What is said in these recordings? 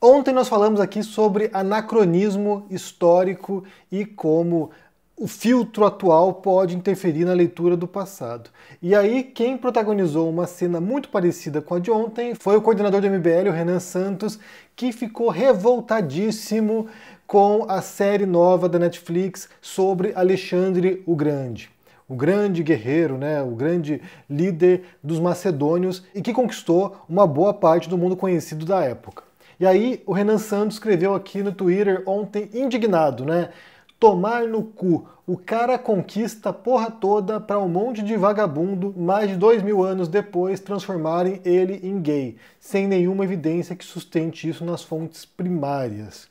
Ontem nós falamos aqui sobre anacronismo histórico e como o filtro atual pode interferir na leitura do passado. E aí, quem protagonizou uma cena muito parecida com a de ontem foi o coordenador do MBL, o Renan Santos, que ficou revoltadíssimo com a série nova da Netflix sobre Alexandre o Grande o grande guerreiro, né, o grande líder dos macedônios e que conquistou uma boa parte do mundo conhecido da época. E aí o Renan Santos escreveu aqui no Twitter ontem indignado, né? Tomar no cu. O cara conquista a porra toda para um monte de vagabundo, mais de dois mil anos depois, transformarem ele em gay, sem nenhuma evidência que sustente isso nas fontes primárias.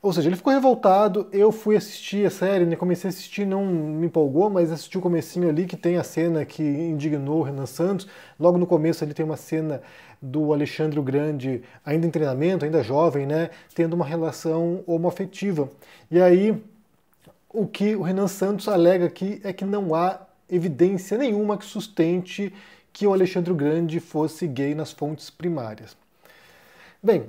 Ou seja, ele ficou revoltado, eu fui assistir a série, né? comecei a assistir, não me empolgou, mas assisti o comecinho ali que tem a cena que indignou o Renan Santos. Logo no começo ele tem uma cena do Alexandre o Grande, ainda em treinamento, ainda jovem, né, tendo uma relação homoafetiva. E aí o que o Renan Santos alega aqui é que não há evidência nenhuma que sustente que o Alexandre o Grande fosse gay nas fontes primárias. Bem,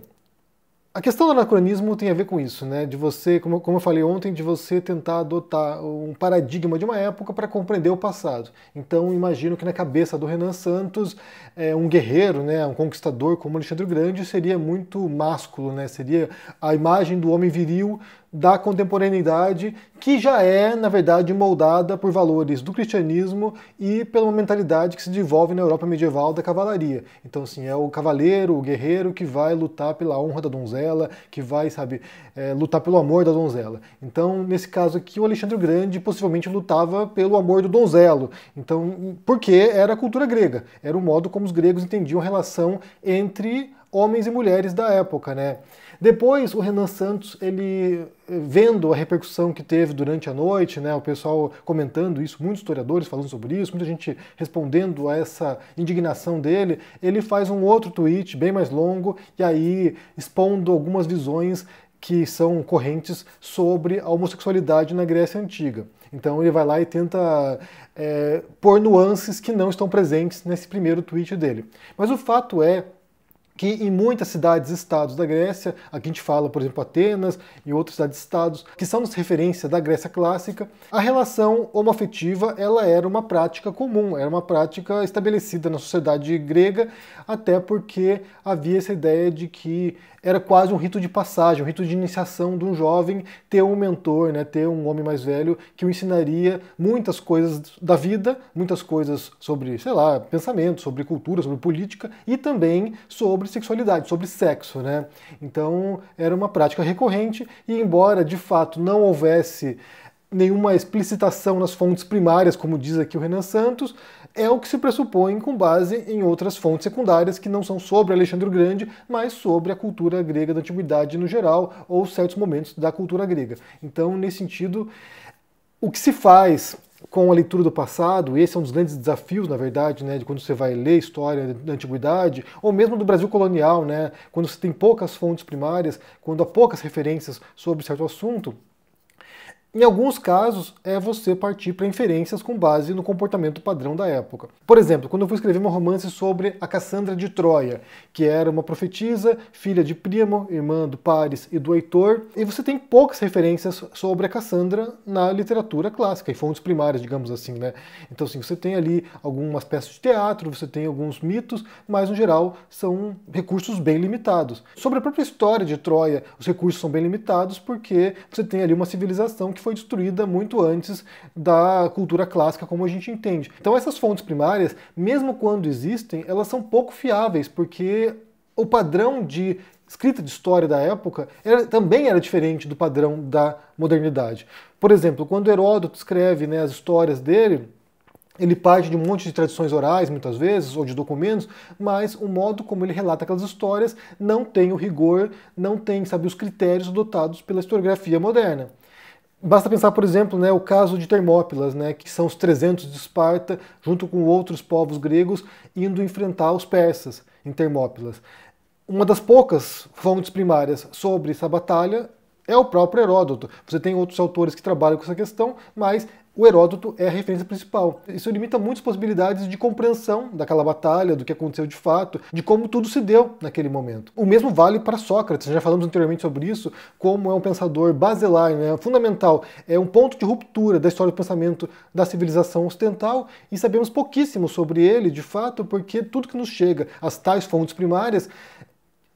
a questão do anacronismo tem a ver com isso, né? De você, como, como eu falei ontem, de você tentar adotar um paradigma de uma época para compreender o passado. Então, imagino que na cabeça do Renan Santos, é, um guerreiro, né, um conquistador como Alexandre o Grande seria muito másculo, né? Seria a imagem do homem viril da contemporaneidade, que já é, na verdade, moldada por valores do cristianismo e pela mentalidade que se desenvolve na Europa medieval da cavalaria. Então, assim, é o cavaleiro, o guerreiro que vai lutar pela honra da donzela, que vai, sabe, é, lutar pelo amor da donzela. Então, nesse caso aqui, o Alexandre o Grande possivelmente lutava pelo amor do donzelo. Então, porque era a cultura grega, era o modo como os gregos entendiam a relação entre homens e mulheres da época, né? Depois, o Renan Santos, ele eh, vendo a repercussão que teve durante a noite, né, o pessoal comentando isso, muitos historiadores falando sobre isso, muita gente respondendo a essa indignação dele, ele faz um outro tweet bem mais longo e aí expondo algumas visões que são correntes sobre a homossexualidade na Grécia Antiga. Então ele vai lá e tenta é, pôr nuances que não estão presentes nesse primeiro tweet dele. Mas o fato é que em muitas cidades-estados da Grécia, aqui a gente fala, por exemplo, Atenas e outras cidades-estados, que são nos referência da Grécia clássica, a relação homoafetiva ela era uma prática comum, era uma prática estabelecida na sociedade grega, até porque havia essa ideia de que era quase um rito de passagem, um rito de iniciação de um jovem ter um mentor, né, ter um homem mais velho que o ensinaria muitas coisas da vida, muitas coisas sobre, sei lá, pensamento, sobre cultura, sobre política e também sobre sobre sexualidade, sobre sexo, né? Então era uma prática recorrente e embora de fato não houvesse nenhuma explicitação nas fontes primárias, como diz aqui o Renan Santos, é o que se pressupõe com base em outras fontes secundárias que não são sobre Alexandre o Grande, mas sobre a cultura grega da antiguidade no geral ou certos momentos da cultura grega. Então, nesse sentido, o que se faz com a leitura do passado, esse é um dos grandes desafios, na verdade, né, de quando você vai ler história da antiguidade, ou mesmo do Brasil colonial, né, quando você tem poucas fontes primárias, quando há poucas referências sobre certo assunto, em alguns casos, é você partir para inferências com base no comportamento padrão da época. Por exemplo, quando eu fui escrever um romance sobre a Cassandra de Troia, que era uma profetisa, filha de Primo, irmã do Paris e do Heitor, e você tem poucas referências sobre a Cassandra na literatura clássica, e fontes primárias, digamos assim, né? Então, assim, você tem ali algumas peças de teatro, você tem alguns mitos, mas no geral são recursos bem limitados. Sobre a própria história de Troia, os recursos são bem limitados porque você tem ali uma civilização que foi destruída muito antes da cultura clássica como a gente entende. Então essas fontes primárias, mesmo quando existem, elas são pouco fiáveis, porque o padrão de escrita de história da época era, também era diferente do padrão da modernidade. Por exemplo, quando Heródoto escreve né, as histórias dele, ele parte de um monte de tradições orais, muitas vezes, ou de documentos, mas o modo como ele relata aquelas histórias não tem o rigor, não tem, sabe, os critérios adotados pela historiografia moderna. Basta pensar, por exemplo, né, o caso de Termópilas, né, que são os 300 de Esparta, junto com outros povos gregos, indo enfrentar os persas em Termópilas. Uma das poucas fontes primárias sobre essa batalha é o próprio Heródoto. Você tem outros autores que trabalham com essa questão, mas o Heródoto é a referência principal. Isso limita muitas possibilidades de compreensão daquela batalha, do que aconteceu de fato, de como tudo se deu naquele momento. O mesmo vale para Sócrates, já falamos anteriormente sobre isso, como é um pensador basilar, né, fundamental, é um ponto de ruptura da história do pensamento da civilização ocidental e sabemos pouquíssimo sobre ele, de fato, porque tudo que nos chega, as tais fontes primárias,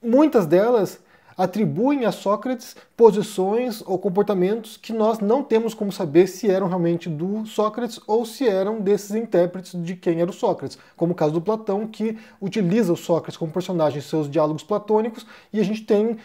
muitas delas atribuem a Sócrates posições ou comportamentos que nós não temos como saber se eram realmente do Sócrates ou se eram desses intérpretes de quem era o Sócrates, como o caso do Platão, que utiliza o Sócrates como personagem em seus diálogos platônicos, e a gente tem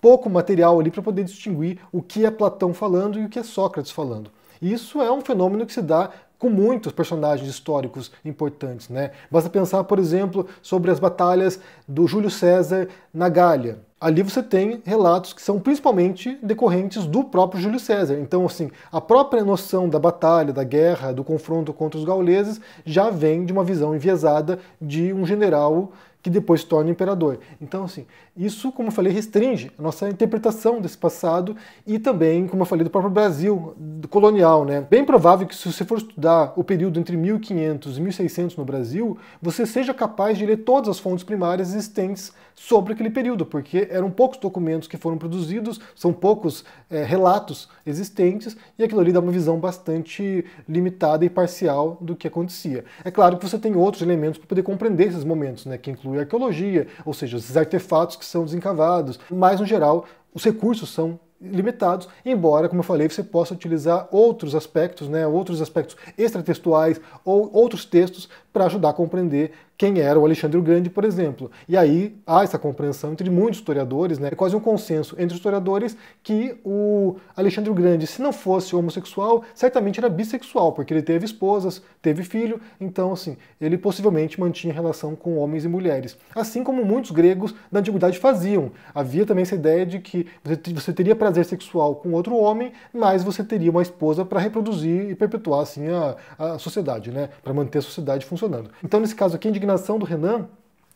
pouco material ali para poder distinguir o que é Platão falando e o que é Sócrates falando. Isso é um fenômeno que se dá com muitos personagens históricos importantes, né? Basta pensar, por exemplo, sobre as batalhas do Júlio César na Gália ali você tem relatos que são principalmente decorrentes do próprio Júlio César. Então, assim, a própria noção da batalha, da guerra, do confronto contra os gauleses já vem de uma visão enviesada de um general que depois se torna imperador. Então, assim, isso, como eu falei, restringe a nossa interpretação desse passado e também, como eu falei, do próprio Brasil colonial, né? Bem provável que se você for estudar o período entre 1500 e 1600 no Brasil, você seja capaz de ler todas as fontes primárias existentes sobre aquele período, porque eram poucos documentos que foram produzidos, são poucos é, relatos existentes, e aquilo ali dá uma visão bastante limitada e parcial do que acontecia. É claro que você tem outros elementos para poder compreender esses momentos, né, que inclui arqueologia, ou seja, esses artefatos que são desencavados, mas no geral os recursos são limitados, embora, como eu falei, você possa utilizar outros aspectos, né, outros aspectos extratextuais ou outros textos para ajudar a compreender quem era o Alexandre o Grande, por exemplo. E aí há essa compreensão entre muitos historiadores, né? é quase um consenso entre os historiadores que o Alexandre o Grande, se não fosse homossexual, certamente era bissexual, porque ele teve esposas, teve filho, então assim, ele possivelmente mantinha relação com homens e mulheres. Assim como muitos gregos da antiguidade faziam. Havia também essa ideia de que você teria prazer sexual com outro homem, mas você teria uma esposa para reproduzir e perpetuar assim a, a sociedade, né? para manter a sociedade funcionando funcionando. Então, nesse caso aqui, a indignação do Renan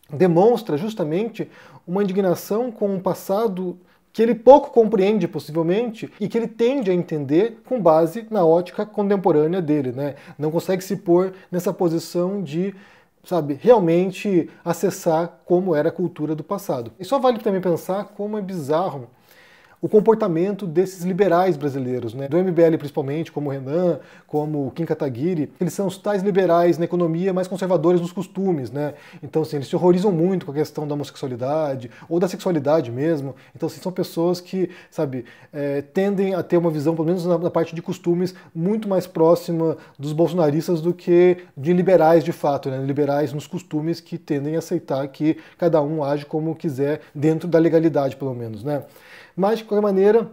demonstra justamente uma indignação com um passado que ele pouco compreende, possivelmente, e que ele tende a entender com base na ótica contemporânea dele. Né? Não consegue se pôr nessa posição de sabe, realmente acessar como era a cultura do passado. E só vale também pensar como é bizarro o comportamento desses liberais brasileiros, né? do MBL principalmente, como o Renan, como o Kim Kataguiri, eles são os tais liberais na economia, mais conservadores nos costumes, né? Então, assim, eles se horrorizam muito com a questão da homossexualidade ou da sexualidade mesmo. Então, assim, são pessoas que, sabe, é, tendem a ter uma visão, pelo menos na, na parte de costumes, muito mais próxima dos bolsonaristas do que de liberais de fato, né? liberais nos costumes que tendem a aceitar que cada um age como quiser, dentro da legalidade, pelo menos, né? Mas, de qualquer maneira,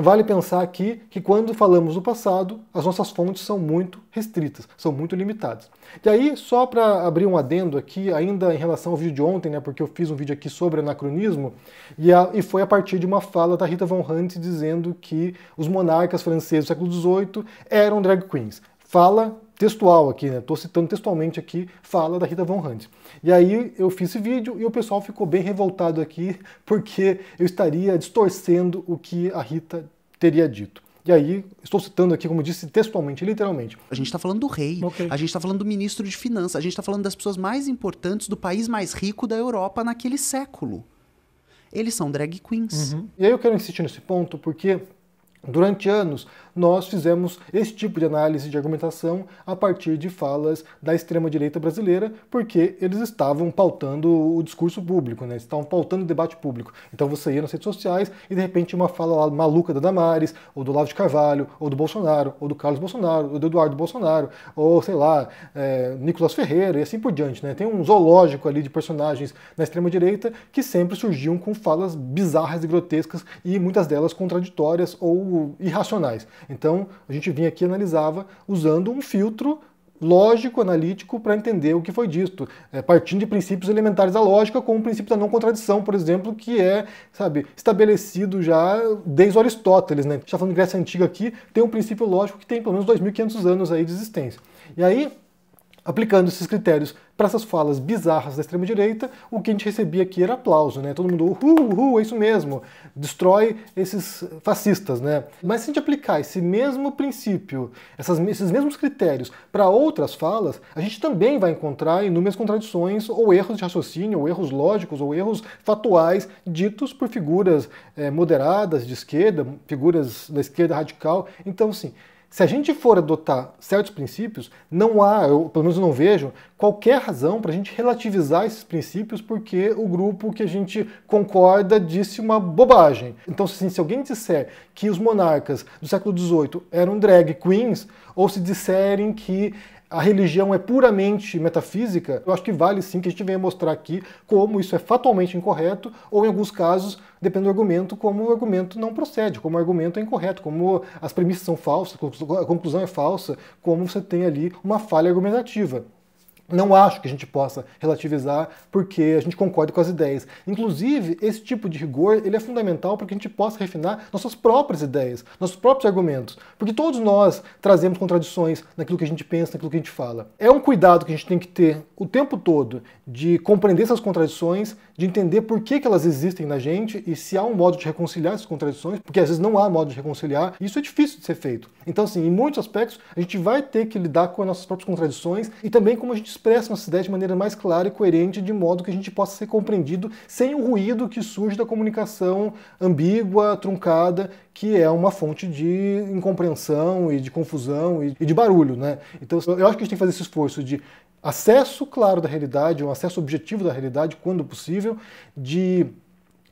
Vale pensar aqui que quando falamos do passado, as nossas fontes são muito restritas, são muito limitadas. E aí, só para abrir um adendo aqui, ainda em relação ao vídeo de ontem, né, porque eu fiz um vídeo aqui sobre anacronismo, e, a, e foi a partir de uma fala da Rita Von Hunt dizendo que os monarcas franceses do século XVIII eram drag queens. Fala textual aqui, né? Estou citando textualmente aqui, fala da Rita Von Hunt. E aí eu fiz esse vídeo e o pessoal ficou bem revoltado aqui, porque eu estaria distorcendo o que a Rita teria dito. E aí, estou citando aqui, como disse, textualmente, literalmente. A gente está falando do rei, okay. a gente está falando do ministro de finanças, a gente está falando das pessoas mais importantes do país mais rico da Europa naquele século. Eles são drag queens. Uhum. E aí eu quero insistir nesse ponto, porque Durante anos, nós fizemos esse tipo de análise de argumentação a partir de falas da extrema-direita brasileira, porque eles estavam pautando o discurso público, né? eles estavam pautando o debate público. Então você ia nas redes sociais e de repente uma fala maluca da Damares, ou do Lavo de Carvalho, ou do Bolsonaro, ou do Carlos Bolsonaro, ou do Eduardo Bolsonaro, ou sei lá, é, Nicolas Ferreira e assim por diante. Né? Tem um zoológico ali de personagens na extrema-direita que sempre surgiam com falas bizarras e grotescas e muitas delas contraditórias ou irracionais. Então, a gente vinha aqui e analisava usando um filtro lógico, analítico, para entender o que foi dito, é, partindo de princípios elementares da lógica, como o princípio da não contradição, por exemplo, que é, sabe, estabelecido já desde Aristóteles, né? Já tá falando de Grécia Antiga aqui, tem um princípio lógico que tem pelo menos 2.500 anos aí de existência. E aí, aplicando esses critérios para essas falas bizarras da extrema-direita, o que a gente recebia aqui era aplauso, né? Todo mundo, uhul, uhul, é isso mesmo, destrói esses fascistas, né? Mas se a gente aplicar esse mesmo princípio, essas, esses mesmos critérios para outras falas, a gente também vai encontrar inúmeras contradições ou erros de raciocínio, ou erros lógicos, ou erros fatuais ditos por figuras é, moderadas de esquerda, figuras da esquerda radical. Então, assim, se a gente for adotar certos princípios, não há, eu pelo menos não vejo, qualquer razão para a gente relativizar esses princípios porque o grupo que a gente concorda disse uma bobagem. Então, assim, se alguém disser que os monarcas do século XVIII eram drag queens, ou se disserem que a religião é puramente metafísica, eu acho que vale sim que a gente venha mostrar aqui como isso é fatalmente incorreto, ou em alguns casos, depende do argumento, como o argumento não procede, como o argumento é incorreto, como as premissas são falsas, a conclusão é falsa, como você tem ali uma falha argumentativa. Não acho que a gente possa relativizar porque a gente concorda com as ideias. Inclusive, esse tipo de rigor ele é fundamental para que a gente possa refinar nossas próprias ideias, nossos próprios argumentos. Porque todos nós trazemos contradições naquilo que a gente pensa, naquilo que a gente fala. É um cuidado que a gente tem que ter o tempo todo de compreender essas contradições, de entender por que, que elas existem na gente e se há um modo de reconciliar essas contradições, porque às vezes não há modo de reconciliar. E isso é difícil de ser feito. Então, assim, em muitos aspectos, a gente vai ter que lidar com as nossas próprias contradições e também como a gente expressam essa ideia de maneira mais clara e coerente, de modo que a gente possa ser compreendido sem o ruído que surge da comunicação ambígua, truncada, que é uma fonte de incompreensão e de confusão e de barulho. Né? Então eu acho que a gente tem que fazer esse esforço de acesso claro da realidade, um acesso objetivo da realidade, quando possível, de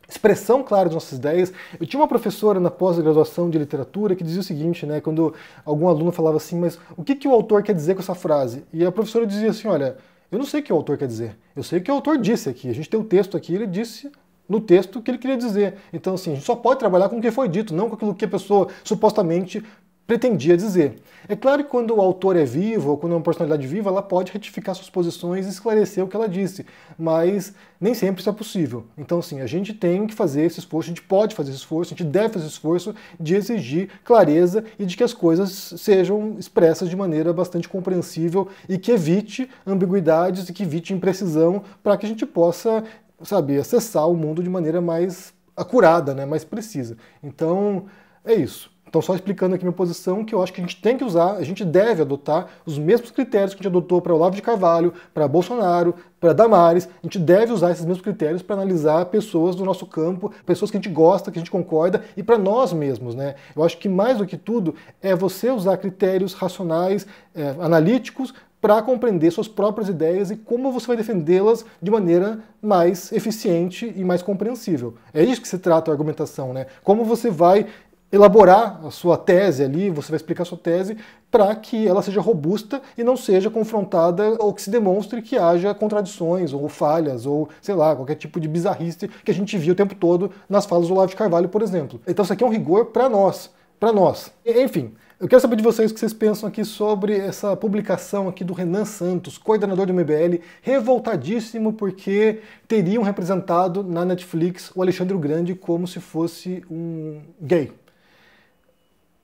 expressão clara de nossas ideias. Eu tinha uma professora na pós-graduação de literatura que dizia o seguinte, né, quando algum aluno falava assim, mas o que, que o autor quer dizer com essa frase? E a professora dizia assim, olha, eu não sei o que o autor quer dizer, eu sei o que o autor disse aqui, a gente tem o texto aqui, ele disse no texto o que ele queria dizer. Então, assim, a gente só pode trabalhar com o que foi dito, não com aquilo que a pessoa supostamente pretendia dizer. É claro que quando o autor é vivo, ou quando é uma personalidade viva, ela pode retificar suas posições e esclarecer o que ela disse, mas nem sempre isso é possível. Então, sim, a gente tem que fazer esse esforço, a gente pode fazer esse esforço, a gente deve fazer esse esforço de exigir clareza e de que as coisas sejam expressas de maneira bastante compreensível e que evite ambiguidades e que evite imprecisão para que a gente possa, sabe, acessar o mundo de maneira mais acurada, né, mais precisa. Então, é isso. Então, só explicando aqui minha posição, que eu acho que a gente tem que usar, a gente deve adotar os mesmos critérios que a gente adotou para Olavo de Carvalho, para Bolsonaro, para Damares. A gente deve usar esses mesmos critérios para analisar pessoas do nosso campo, pessoas que a gente gosta, que a gente concorda e para nós mesmos. Né? Eu acho que mais do que tudo é você usar critérios racionais, é, analíticos, para compreender suas próprias ideias e como você vai defendê-las de maneira mais eficiente e mais compreensível. É isso que se trata a argumentação, né? Como você vai elaborar a sua tese ali, você vai explicar a sua tese para que ela seja robusta e não seja confrontada ou que se demonstre que haja contradições ou falhas ou, sei lá, qualquer tipo de bizarrice que a gente viu o tempo todo nas falas do Olavo de Carvalho, por exemplo. Então isso aqui é um rigor para nós, para nós. Enfim, eu quero saber de vocês o que vocês pensam aqui sobre essa publicação aqui do Renan Santos, coordenador do MBL, revoltadíssimo porque teriam representado na Netflix o Alexandre o Grande como se fosse um gay.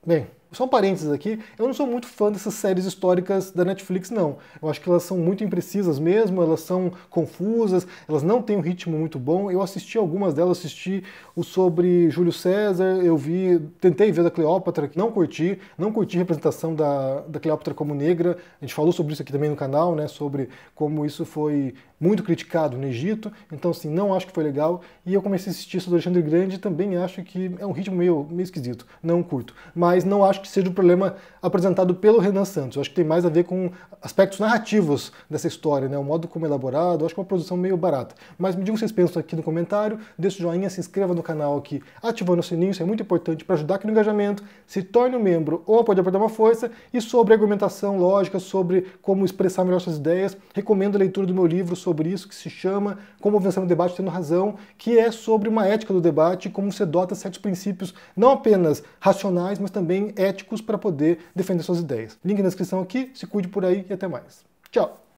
对。Só um parênteses aqui, eu não sou muito fã dessas séries históricas da Netflix, não. Eu acho que elas são muito imprecisas mesmo, elas são confusas, elas não têm um ritmo muito bom. Eu assisti algumas delas, assisti o sobre Júlio César, eu vi, tentei ver da Cleópatra, não curti, não curti a representação da, da Cleópatra como negra. A gente falou sobre isso aqui também no canal, né, sobre como isso foi muito criticado no Egito. Então, assim, não acho que foi legal. E eu comecei a assistir isso do Alexandre Grande e também acho que é um ritmo meio, meio esquisito, não curto. Mas não acho que seja o problema apresentado pelo Renan Santos. Eu acho que tem mais a ver com aspectos narrativos dessa história, né? o modo como é elaborado. Eu acho que é uma produção meio barata. Mas me digam o que vocês pensam aqui no comentário. Deixe o joinha, se inscreva no canal aqui, ativando o sininho, isso é muito importante para ajudar aqui no engajamento. Se torne um membro ou pode apertar uma força. E sobre argumentação lógica, sobre como expressar melhor suas ideias, recomendo a leitura do meu livro sobre isso, que se chama Como Vencer no Debate Tendo Razão, que é sobre uma ética do debate, como se dota certos princípios, não apenas racionais, mas também éticos éticos para poder defender suas ideias. Link na descrição aqui, se cuide por aí e até mais. Tchau!